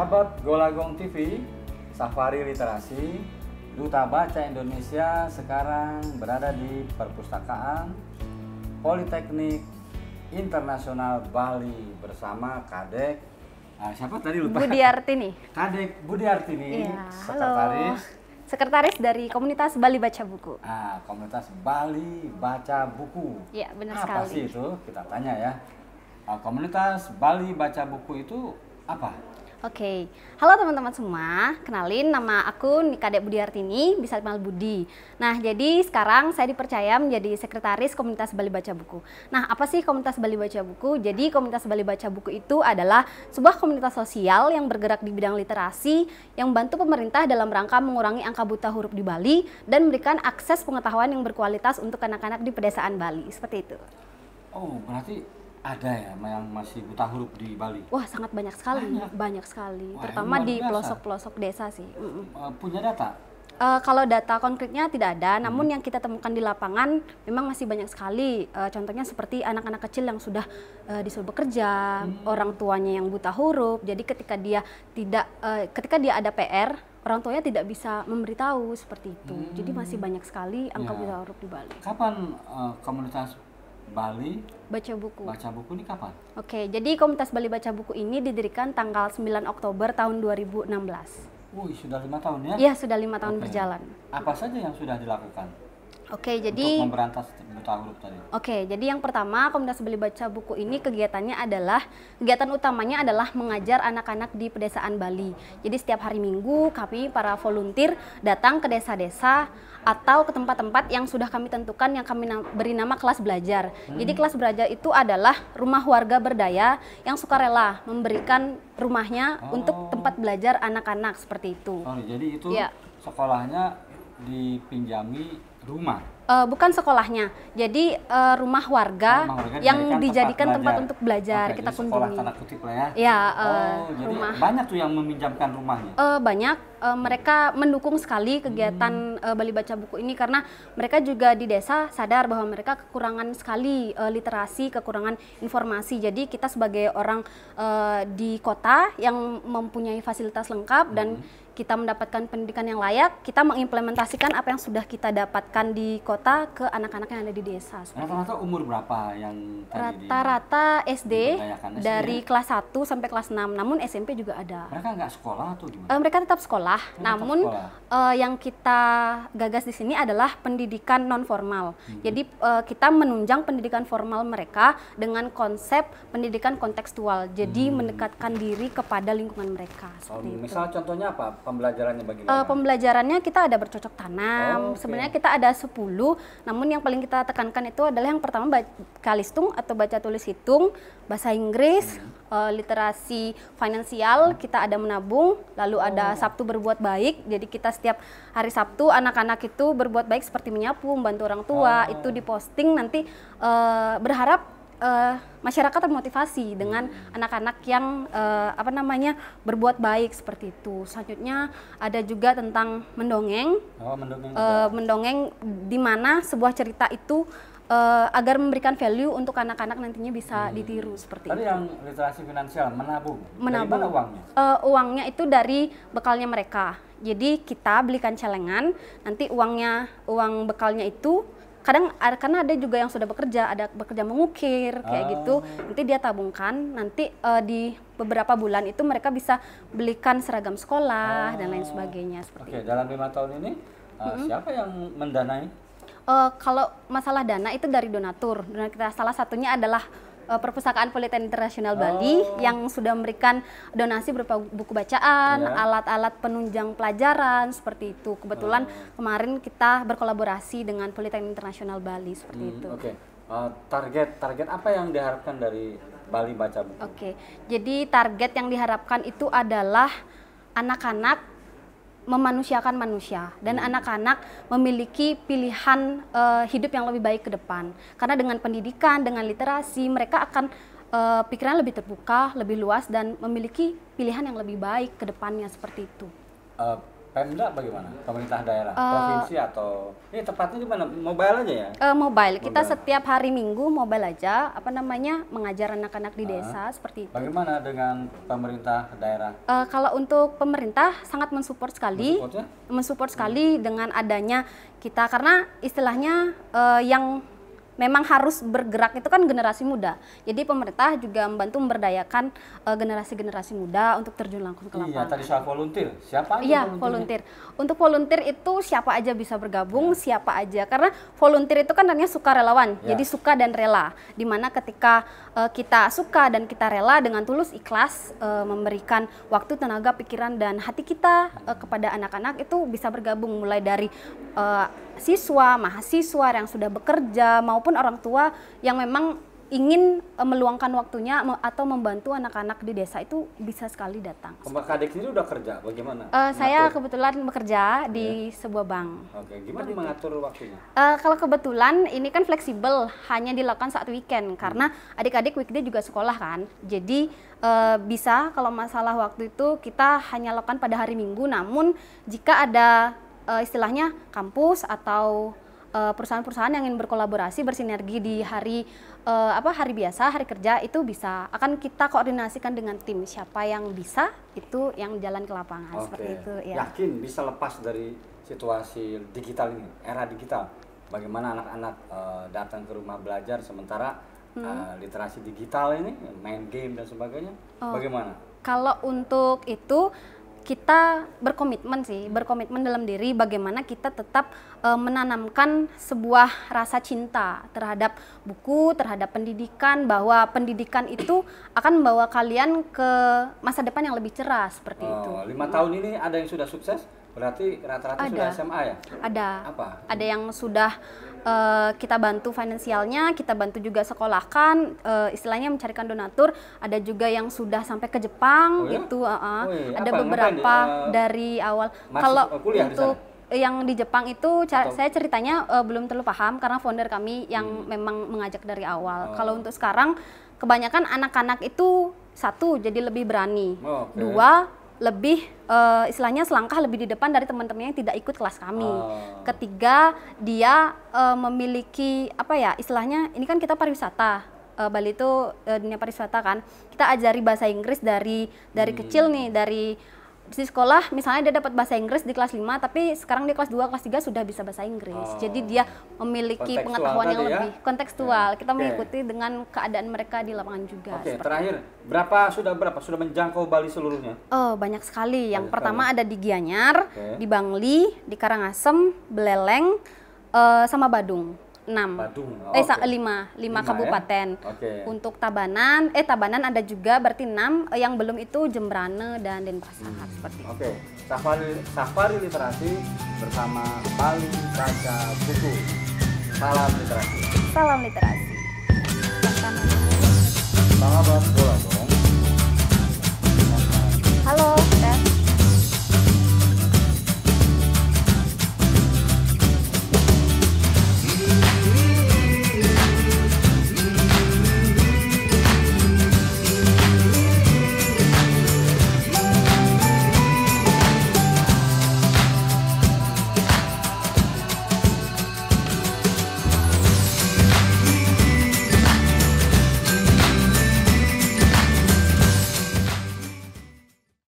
Sahabat Golagong TV, Safari Literasi, Duta Baca Indonesia sekarang berada di Perpustakaan Politeknik Internasional Bali bersama Kadek uh, siapa tadi lupa? Budi Artini. Kadek Budi Artini, iya, sekretaris. Halo. Sekretaris dari komunitas Bali Baca Buku. Ah, komunitas Bali Baca Buku. Iya, benar apa sekali. Apa sih itu? Kita tanya ya. Ah, komunitas Bali Baca Buku itu apa? Oke, okay. halo teman-teman semua. Kenalin nama aku Nikadek Budi Artini, bisa dipanggil Budi. Nah, jadi sekarang saya dipercaya menjadi sekretaris komunitas Bali Baca Buku. Nah, apa sih komunitas Bali Baca Buku? Jadi komunitas Bali Baca Buku itu adalah sebuah komunitas sosial yang bergerak di bidang literasi yang membantu pemerintah dalam rangka mengurangi angka buta huruf di Bali dan memberikan akses pengetahuan yang berkualitas untuk anak-anak di pedesaan Bali. Seperti itu. Oh, berarti ada ya yang masih buta huruf di Bali? Wah sangat banyak sekali, banyak, banyak sekali, Wah, terutama di pelosok-pelosok desa sih. Eh, punya data? Uh, kalau data konkretnya tidak ada, namun yang kita temukan di lapangan memang masih banyak sekali. Uh, contohnya seperti anak-anak kecil yang sudah uh, disuruh bekerja, hmm. orang tuanya yang buta huruf. Jadi ketika dia tidak, uh, ketika dia ada PR, orang tuanya tidak bisa memberitahu seperti itu. Hmm. Jadi masih banyak sekali angka ya. buta huruf di Bali. Kapan uh, komunitas Bali Baca Buku. Baca Buku ini kapan? Oke, jadi Komunitas Bali Baca Buku ini didirikan tanggal 9 Oktober tahun 2016. Wih, sudah lima tahun ya? Iya, sudah lima tahun Oke. berjalan. Apa saja yang sudah dilakukan? Oke, okay, jadi untuk memberantas buta huruf tadi. Oke, okay, jadi yang pertama Komunitas Beli Baca Buku ini kegiatannya adalah kegiatan utamanya adalah mengajar anak-anak di pedesaan Bali. Jadi setiap hari Minggu kami para volunteer datang ke desa-desa atau ke tempat-tempat yang sudah kami tentukan yang kami beri nama kelas belajar. Hmm. Jadi kelas belajar itu adalah rumah warga berdaya yang sukarela memberikan rumahnya oh. untuk tempat belajar anak-anak seperti itu. Oh, jadi itu ya. sekolahnya dipinjami rumah uh, bukan sekolahnya jadi uh, rumah warga, rumah warga yang dijadikan tempat, tempat untuk belajar okay, kita kunjungi sekolah, kutip lah ya, ya uh, oh, jadi banyak tuh yang meminjamkan rumahnya uh, banyak uh, mereka mendukung sekali kegiatan hmm. uh, Bali baca buku ini karena mereka juga di desa sadar bahwa mereka kekurangan sekali uh, literasi kekurangan informasi jadi kita sebagai orang uh, di kota yang mempunyai fasilitas lengkap hmm. dan kita mendapatkan pendidikan yang layak, kita mengimplementasikan apa yang sudah kita dapatkan di kota ke anak-anak yang ada di desa. Rata-rata umur berapa yang rata-rata SD, dari ya? kelas 1 sampai kelas 6, namun SMP juga ada. Mereka nggak sekolah atau gimana? Eh, mereka tetap sekolah, mereka namun tetap sekolah. Eh, yang kita gagas di sini adalah pendidikan non formal. Hmm. Jadi uh, kita menunjang pendidikan formal mereka dengan konsep pendidikan kontekstual. Jadi hmm. mendekatkan diri kepada lingkungan mereka. Oh, misal contohnya apa? pembelajarannya bagaimana? Uh, pembelajarannya kita ada bercocok tanam. Oh, okay. Sebenarnya kita ada 10, namun yang paling kita tekankan itu adalah yang pertama kalistung atau baca tulis hitung, bahasa Inggris, hmm. uh, literasi finansial, hmm. kita ada menabung, lalu oh. ada Sabtu berbuat baik. Jadi kita setiap hari Sabtu anak-anak itu berbuat baik seperti menyapu, membantu orang tua, oh. itu diposting nanti uh, berharap uh, masyarakat termotivasi dengan anak-anak yang uh, apa namanya berbuat baik seperti itu. Selanjutnya ada juga tentang mendongeng. Oh, mendongeng. Uh, mendongeng di mana sebuah cerita itu uh, agar memberikan value untuk anak-anak nantinya bisa hmm. ditiru seperti Tadi itu. yang literasi finansial menabung. Menabung. Dari mana uangnya? Uh, uangnya itu dari bekalnya mereka. Jadi kita belikan celengan, nanti uangnya uang bekalnya itu kadang karena ada juga yang sudah bekerja ada bekerja mengukir kayak ah. gitu nanti dia tabungkan nanti uh, di beberapa bulan itu mereka bisa belikan seragam sekolah dan lain oh. sebagainya seperti Oke, itu. dalam lima tahun ini uh, mm -hmm. siapa yang mendanai uh, kalau masalah dana itu dari donatur donatur kita salah satunya adalah uh, Perpustakaan Politeknik Internasional Bali oh. yang sudah memberikan donasi berupa buku bacaan, ya. alat-alat yeah. penunjang pelajaran seperti itu. Kebetulan oh. kemarin kita berkolaborasi dengan Politeknik Internasional Bali seperti hmm, itu. Oke. Okay. Uh, eh, target target apa yang diharapkan dari Bali Baca Buku? Oke. Okay. Jadi target yang diharapkan itu adalah anak-anak memanusiakan manusia dan hmm. anak-anak hmm. memiliki pilihan uh, hidup yang lebih baik ke depan karena dengan pendidikan dengan literasi mereka akan uh, pikiran lebih terbuka lebih luas dan memiliki pilihan yang lebih baik ke depannya seperti itu uh, Pemda bagaimana? Pemerintah daerah, uh, provinsi atau ini tepatnya di mana? Mobile aja ya? Uh, mobile. Kita setiap hari Minggu mobile aja. Apa namanya? Mengajar anak-anak di uh, desa seperti itu. Bagaimana dengan pemerintah daerah? Uh, kalau untuk pemerintah sangat mensupport sekali. Mensupport ya? hmm. sekali hmm. dengan adanya kita karena istilahnya uh, yang memang harus bergerak itu kan generasi muda. Jadi pemerintah juga membantu memberdayakan eh, generasi-generasi muda untuk terjun langsung ke iya, lapangan. Iya, tadi soal volunteer. Siapa aja Iya, volunteer. Untuk volunteer itu siapa aja bisa bergabung, ya. siapa aja. Karena volunteer itu kan artinya suka relawan. Ya. Jadi suka dan rela. Dimana ketika uh, kita suka dan kita rela dengan tulus ikhlas uh, memberikan waktu, tenaga, pikiran dan hati kita uh, kepada anak-anak itu bisa bergabung mulai dari uh, siswa, mahasiswa yang sudah bekerja maupun orang tua yang memang ingin eh, meluangkan waktunya atau membantu anak-anak di desa itu bisa sekali datang. Mbak Kadek sendiri udah kerja, bagaimana? Uh, saya kebetulan bekerja iya. di yeah. sebuah bank. Oke, okay. gimana Seperti mengatur waktunya? Uh, kalau kebetulan ini kan fleksibel, hanya dilakukan saat weekend hmm. karena adik-adik weekday juga sekolah kan, jadi uh, bisa kalau masalah waktu itu kita hanya lakukan pada hari Minggu. Namun jika ada uh, istilahnya kampus atau eh, perusahaan-perusahaan yang ingin berkolaborasi bersinergi di hari uh, apa hari biasa hari kerja itu bisa akan kita koordinasikan dengan tim siapa yang bisa itu yang jalan ke lapangan okay. seperti itu ya yakin bisa lepas dari situasi digital ini era digital bagaimana anak-anak uh, datang ke rumah belajar sementara hmm. uh, literasi digital ini main game dan sebagainya oh. bagaimana kalau untuk itu kita berkomitmen sih, berkomitmen dalam diri bagaimana kita tetap e, menanamkan sebuah rasa cinta terhadap buku, terhadap pendidikan bahwa pendidikan itu akan membawa kalian ke masa depan yang lebih cerah seperti oh, itu. Lima tahun ini ada yang sudah sukses, berarti rata-rata sudah SMA ya? Ada. Apa? Ada yang sudah uh, kita bantu finansialnya, kita bantu juga sekolahkan, uh, istilahnya mencarikan donatur. Ada juga yang sudah sampai ke Jepang oh, ya? itu, uh -uh. Oh, iya, iya. ada apa, beberapa uh, dari awal. Kalau untuk yang di Jepang itu Atau? saya ceritanya uh, belum terlalu paham karena founder kami yang hmm. memang mengajak dari awal. Oh. Kalau untuk sekarang kebanyakan anak-anak itu satu jadi lebih berani, oh, okay. dua lebih uh, istilahnya selangkah lebih di depan dari teman-temannya yang tidak ikut kelas kami. Oh. Ketiga, dia uh, memiliki apa ya istilahnya ini kan kita pariwisata. Uh, Bali itu uh, dunia pariwisata kan. Kita ajari bahasa Inggris dari dari hmm. kecil nih dari di sekolah misalnya dia dapat bahasa Inggris di kelas 5 tapi sekarang di kelas 2 kelas 3 sudah bisa bahasa Inggris. Oh. Jadi dia memiliki kontekstual pengetahuan yang ya? lebih kontekstual. Ya. Kita okay. mengikuti dengan keadaan mereka di lapangan juga. Oke, okay. terakhir berapa sudah berapa sudah menjangkau Bali seluruhnya? Oh, banyak sekali. Yang banyak pertama sekali. ada di Gianyar, okay. di Bangli, di Karangasem, Beleleng uh, sama Badung enam, eh okay. lima, lima ya? kabupaten. Ya? Okay. Untuk Tabanan, eh Tabanan ada juga berarti enam, yang belum itu Jembrane dan Denpasar hmm. seperti Oke, okay. safari, safari literasi bersama Bali Baca Buku. Salam literasi. Salam literasi. Salam literasi.